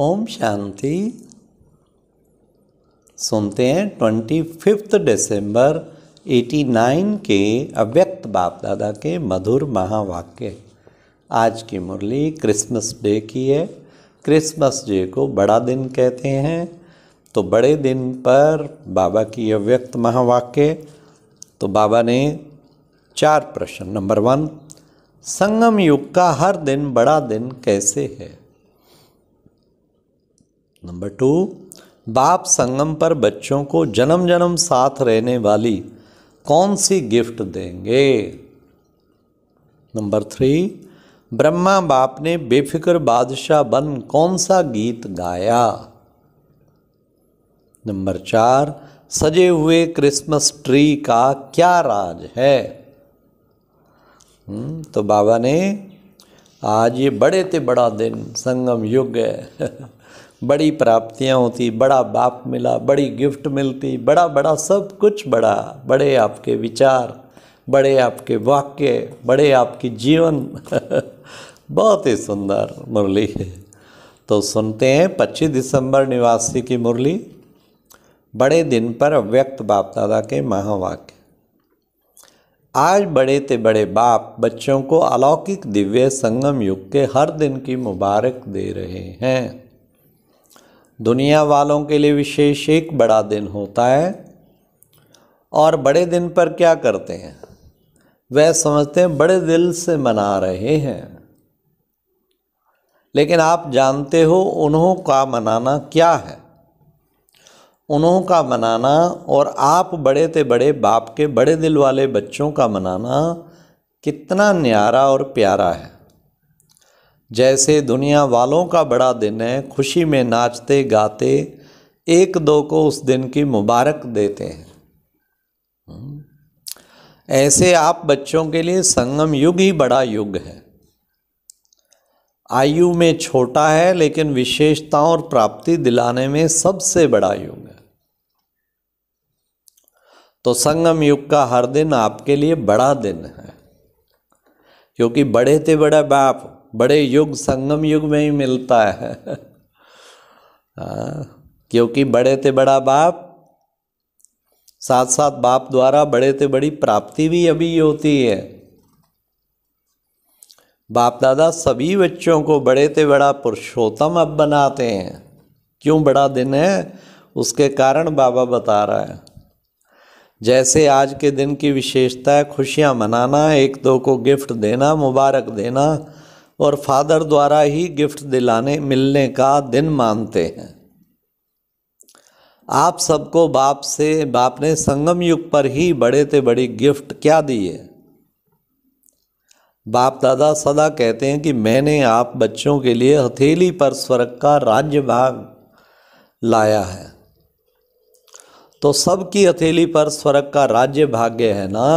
ओम शांति सुनते हैं twenty fifth December eighty nine के अव्यक्त बाप दादा के मधुर महावाक्य आज की मुरली क्रिसमस डे की है क्रिसमस डे को बड़ा दिन कहते हैं तो बड़े दिन पर बाबा की अव्यक्त महावाक्य तो बाबा ने चार प्रश्न नंबर वन संगम युग का हर दिन बड़ा दिन कैसे है नंबर टू बाप संगम पर बच्चों को जन्म जन्म साथ रहने वाली कौन सी गिफ्ट देंगे नंबर थ्री ब्रह्मा बाप ने बेफिक्र बादशाह बन कौन सा गीत गाया नंबर चार सजे हुए क्रिसमस ट्री का क्या राज है हम्म, तो बाबा ने आज ये बड़े ते बड़ा दिन संगम युग है बड़ी प्राप्तियाँ होती बड़ा बाप मिला बड़ी गिफ्ट मिलती बड़ा बड़ा सब कुछ बड़ा बड़े आपके विचार बड़े आपके वाक्य बड़े आपकी जीवन बहुत ही सुंदर मुरली है तो सुनते हैं पच्चीस दिसंबर निवासी की मुरली बड़े दिन पर अव्यक्त बाप दादा के महावाक्य आज बड़े ते बड़े बाप बच्चों को अलौकिक दिव्य संगम युग के हर दिन की मुबारक दे रहे हैं दुनिया वालों के लिए विशेष एक बड़ा दिन होता है और बड़े दिन पर क्या करते हैं वह समझते हैं बड़े दिल से मना रहे हैं लेकिन आप जानते हो उन्हों का मनाना क्या है उन्हों का मनाना और आप बड़े ते बड़े बाप के बड़े दिल वाले बच्चों का मनाना कितना न्यारा और प्यारा है जैसे दुनिया वालों का बड़ा दिन है खुशी में नाचते गाते एक दो को उस दिन की मुबारक देते हैं हम्म। ऐसे आप बच्चों के लिए संगम युग ही बड़ा युग है आयु में छोटा है लेकिन विशेषताओं और प्राप्ति दिलाने में सबसे बड़ा युग है तो संगम युग का हर दिन आपके लिए बड़ा दिन है क्योंकि बड़े थे बड़े बाप बड़े युग संगम युग में ही मिलता है हाँ, क्योंकि बड़े ते बड़ा बाप साथ साथ बाप द्वारा बड़े ते बड़ी प्राप्ति भी अभी होती है बाप दादा सभी बच्चों को बड़े ते बड़ा पुरुषोत्तम अब बनाते हैं क्यों बड़ा दिन है उसके कारण बाबा बता रहा है जैसे आज के दिन की विशेषता है खुशियाँ मनाना एक दो को गिफ्ट देना मुबारक देना और फादर द्वारा ही गिफ्ट दिलाने मिलने का दिन मानते हैं आप सबको बाप से बाप ने संगम युग पर ही बड़े से बड़ी गिफ्ट क्या दी है बाप दादा सदा कहते हैं कि मैंने आप बच्चों के लिए हथेली पर स्वर्ग का राज्य भाग लाया है तो सबकी हथेली पर स्वर्ग का राज्य भाग्य है ना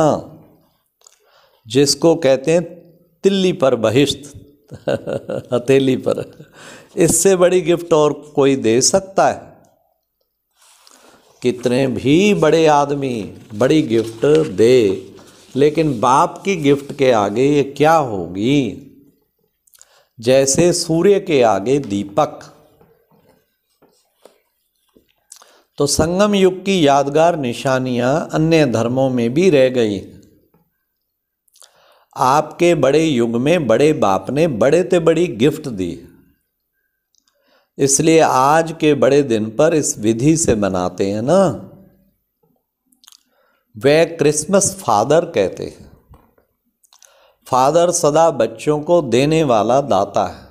जिसको कहते हैं तिल्ली पर बहिष्ठ हथेली पर इससे बड़ी गिफ्ट और कोई दे सकता है कितने भी बड़े आदमी बड़ी गिफ्ट दे लेकिन बाप की गिफ्ट के आगे ये क्या होगी जैसे सूर्य के आगे दीपक तो संगम युग की यादगार निशानियां अन्य धर्मों में भी रह गई आपके बड़े युग में बड़े बाप ने बड़े से बड़ी गिफ्ट दी इसलिए आज के बड़े दिन पर इस विधि से मनाते हैं ना वे क्रिसमस फादर कहते हैं फादर सदा बच्चों को देने वाला दाता है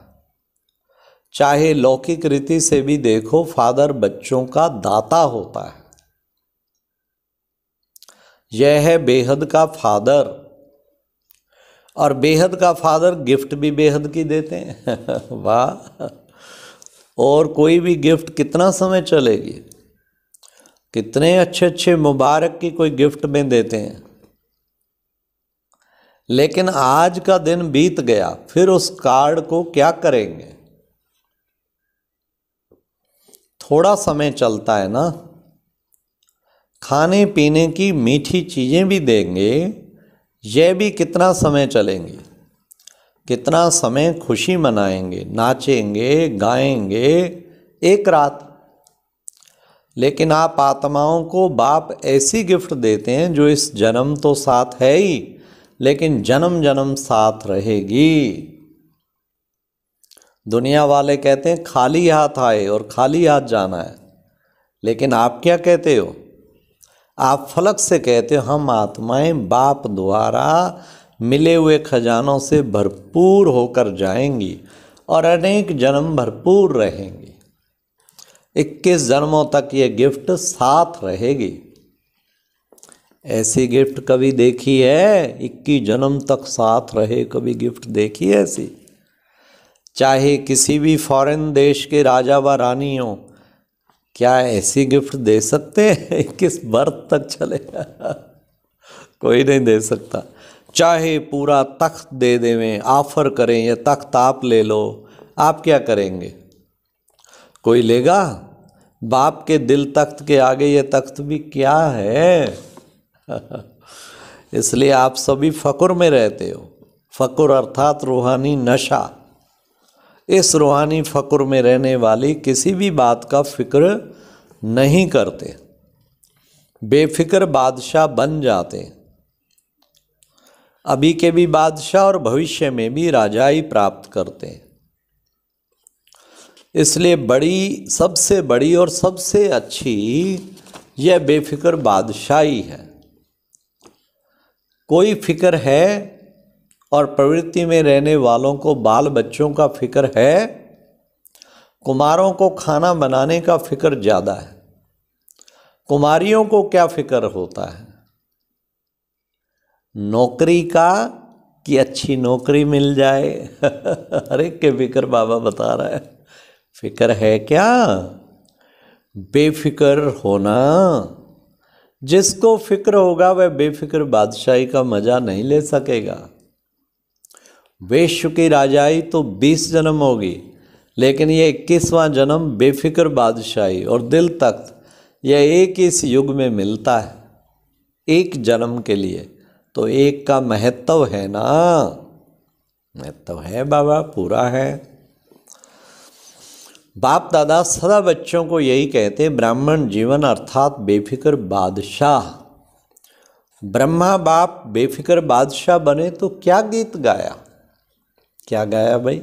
चाहे लौकिक रीति से भी देखो फादर बच्चों का दाता होता है यह है बेहद का फादर और बेहद का फादर गिफ्ट भी बेहद की देते हैं वाह और कोई भी गिफ्ट कितना समय चलेगी कितने अच्छे अच्छे मुबारक की कोई गिफ्ट में देते हैं लेकिन आज का दिन बीत गया फिर उस कार्ड को क्या करेंगे थोड़ा समय चलता है ना खाने पीने की मीठी चीज़ें भी देंगे यह भी कितना समय चलेंगे कितना समय खुशी मनाएंगे नाचेंगे गाएंगे एक रात लेकिन आप आत्माओं को बाप ऐसी गिफ्ट देते हैं जो इस जन्म तो साथ है ही लेकिन जन्म जन्म साथ रहेगी दुनिया वाले कहते हैं खाली हाथ आए और खाली हाथ जाना है लेकिन आप क्या कहते हो आप फलक से कहते हो हम आत्माएं बाप द्वारा मिले हुए खजानों से भरपूर होकर जाएंगी और अनेक जन्म भरपूर रहेंगी इक्कीस जन्मों तक ये गिफ्ट साथ रहेगी ऐसी गिफ्ट कभी देखी है इक्कीस जन्म तक साथ रहे कभी गिफ्ट देखी है ऐसी चाहे किसी भी फॉरेन देश के राजा व रानी हों क्या ऐसी गिफ्ट दे सकते हैं किस बर्थ तक चलेगा कोई नहीं दे सकता चाहे पूरा तख्त दे देवें ऑफर करें या तख्त आप ले लो आप क्या करेंगे कोई लेगा बाप के दिल तख्त के आगे ये तख्त भी क्या है इसलिए आप सभी फ़कुर में रहते हो फ़कुर अर्थात रूहानी नशा इस रूहानी फ़क्र में रहने वाली किसी भी बात का फिक्र नहीं करते बेफिक्र बादशाह बन जाते अभी के भी बादशाह और भविष्य में भी राजा ही प्राप्त करते इसलिए बड़ी सबसे बड़ी और सबसे अच्छी यह बेफिक्र बादशाही है कोई फिक्र है और प्रवृत्ति में रहने वालों को बाल बच्चों का फिक्र है कुमारों को खाना बनाने का फिक्र ज़्यादा है कुमारियों को क्या फिक्र होता है नौकरी का कि अच्छी नौकरी मिल जाए हर एक के फिक्र बाबा बता रहा है फिक्र है क्या बेफिक्र होना जिसको फिक्र होगा वह बेफिक्र बादशाही का मज़ा नहीं ले सकेगा विश्व की राजाई तो बीस जन्म होगी लेकिन ये इक्कीसवां जन्म बेफिक्र बादशाही और दिल तख्त यह एक इस युग में मिलता है एक जन्म के लिए तो एक का महत्व है ना महत्व है बाबा पूरा है बाप दादा सदा बच्चों को यही कहते ब्राह्मण जीवन अर्थात बेफिक्र बादशाह ब्रह्मा बाप बेफिक्र बादशाह बने तो क्या गीत गाया क्या गाया भाई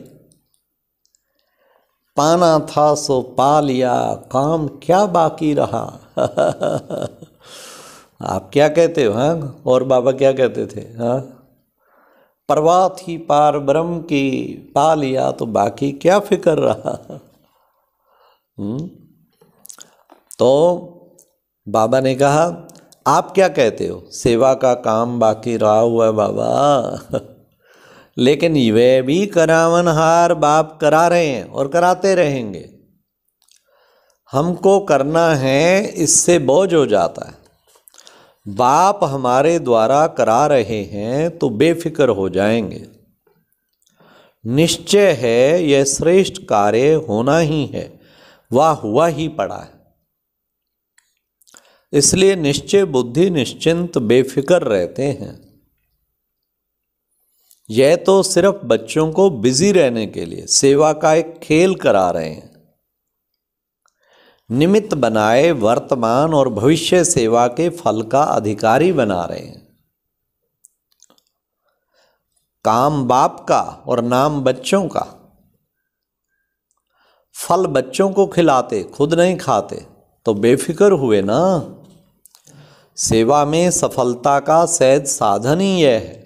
पाना था सो पा लिया काम क्या बाकी रहा आप क्या कहते हो हाँ और बाबा क्या कहते थे हाँ परवा थी पार ब्रह्म की पा लिया तो बाकी क्या फिक्र रहा हम्म? तो बाबा ने कहा आप क्या कहते हो सेवा का काम बाकी रहा हुआ है बाबा लेकिन वे भी करावन हार बाप करा रहे हैं और कराते रहेंगे हमको करना है इससे बोझ हो जाता है बाप हमारे द्वारा करा रहे हैं तो बेफिक्र हो जाएंगे निश्चय है यह श्रेष्ठ कार्य होना ही है वह हुआ ही पड़ा है इसलिए निश्चय बुद्धि निश्चिंत बेफिक्र रहते हैं यह तो सिर्फ बच्चों को बिजी रहने के लिए सेवा का एक खेल करा रहे हैं निमित्त बनाए वर्तमान और भविष्य सेवा के फल का अधिकारी बना रहे हैं काम बाप का और नाम बच्चों का फल बच्चों को खिलाते खुद नहीं खाते तो बेफिक्र हुए ना सेवा में सफलता का सहज साधन ही यह है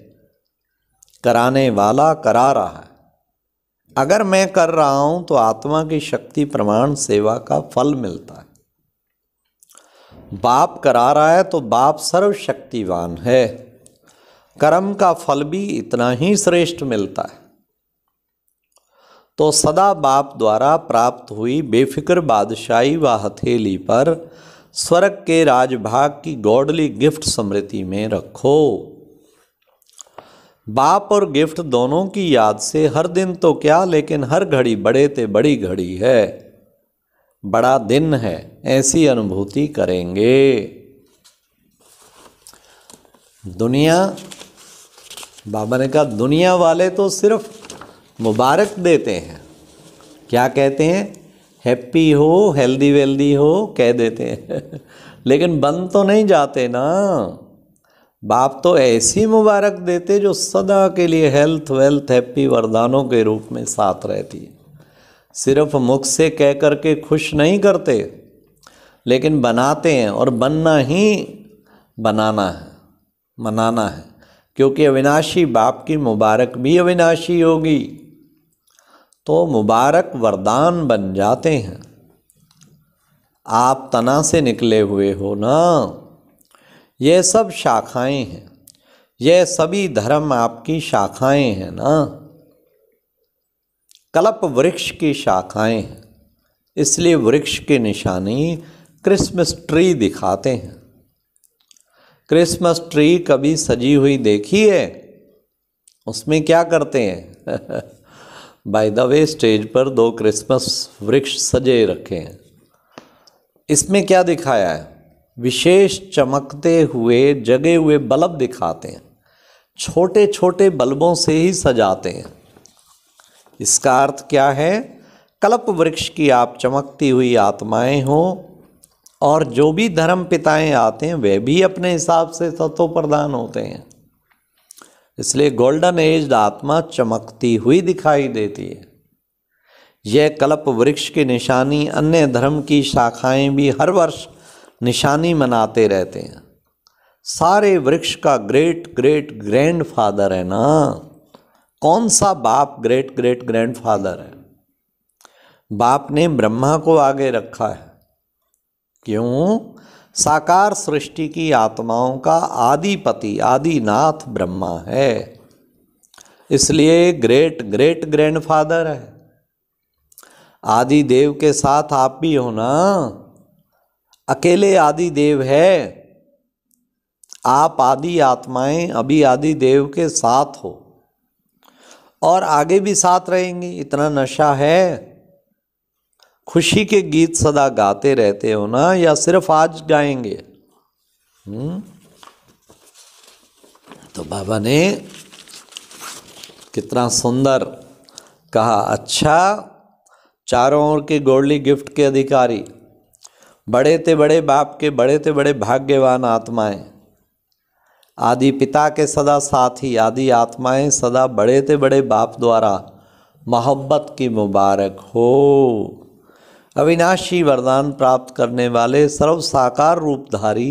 कराने वाला करा रहा है अगर मैं कर रहा हूं तो आत्मा की शक्ति प्रमाण सेवा का फल मिलता है बाप करा रहा है तो बाप सर्वशक्तिवान है कर्म का फल भी इतना ही श्रेष्ठ मिलता है तो सदा बाप द्वारा प्राप्त हुई बेफिक्र बादशाही व हथेली पर स्वर्ग के राजभाग की गॉडली गिफ्ट स्मृति में रखो बाप और गिफ्ट दोनों की याद से हर दिन तो क्या लेकिन हर घड़ी बड़े ते बड़ी घड़ी है बड़ा दिन है ऐसी अनुभूति करेंगे दुनिया बाबा ने कहा दुनिया वाले तो सिर्फ मुबारक देते हैं क्या कहते हैं हैप्पी हो हेल्दी वेल्दी हो कह देते हैं लेकिन बंद तो नहीं जाते ना बाप तो ऐसी मुबारक देते जो सदा के लिए हेल्थ वेल्थ हैप्पी वरदानों के रूप में साथ रहती है सिर्फ मुख से कह कर के खुश नहीं करते लेकिन बनाते हैं और बनना ही बनाना है मनाना है क्योंकि अविनाशी बाप की मुबारक भी अविनाशी होगी तो मुबारक वरदान बन जाते हैं आप तना से निकले हुए हो ना ये सब शाखाएं हैं ये सभी धर्म आपकी शाखाएं हैं ना कल्प वृक्ष की शाखाएं हैं इसलिए वृक्ष की निशानी क्रिसमस ट्री दिखाते हैं क्रिसमस ट्री कभी सजी हुई देखी है उसमें क्या करते हैं बाय द वे स्टेज पर दो क्रिसमस वृक्ष सजे रखे हैं इसमें क्या दिखाया है विशेष चमकते हुए जगे हुए बल्ब दिखाते हैं छोटे छोटे बल्बों से ही सजाते हैं इसका अर्थ क्या है कल्प वृक्ष की आप चमकती हुई आत्माएं हों और जो भी धर्म पिताएँ आते हैं वे भी अपने हिसाब से तत्व प्रदान होते हैं इसलिए गोल्डन एज आत्मा चमकती हुई दिखाई देती है यह कल्प वृक्ष की निशानी अन्य धर्म की शाखाएं भी हर वर्ष निशानी मनाते रहते हैं सारे वृक्ष का ग्रेट ग्रेट ग्रैंड फादर है ना कौन सा बाप ग्रेट ग्रेट ग्रैंड फादर है बाप ने ब्रह्मा को आगे रखा है क्यों साकार सृष्टि की आत्माओं का आदिपति आदिनाथ ब्रह्मा है इसलिए ग्रेट ग्रेट ग्रैंडफादर है आदि देव के साथ आप भी हो ना अकेले आदि देव है आप आदि आत्माएं अभी आदि देव के साथ हो और आगे भी साथ रहेंगी इतना नशा है खुशी के गीत सदा गाते रहते हो ना या सिर्फ आज गाएंगे हुँ? हम्म? तो बाबा ने कितना सुंदर कहा अच्छा चारों ओर के गोल्डी गिफ्ट के अधिकारी बड़े ते बड़े बाप के बड़े ते बड़े भाग्यवान आत्माएं आदि पिता के सदा साथी आदि आत्माएं सदा बड़े ते बड़े बाप द्वारा मोहब्बत की मुबारक हो अविनाशी वरदान प्राप्त करने वाले सर्व साकार रूपधारी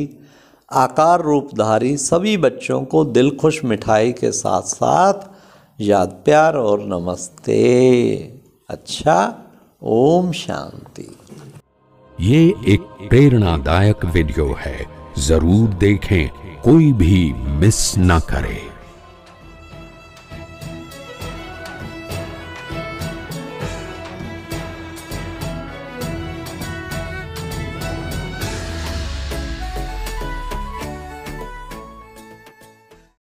आकार रूपधारी सभी बच्चों को दिल खुश मिठाई के साथ साथ याद प्यार और नमस्ते अच्छा ओम शांति ये एक प्रेरणादायक वीडियो है जरूर देखें कोई भी मिस ना करें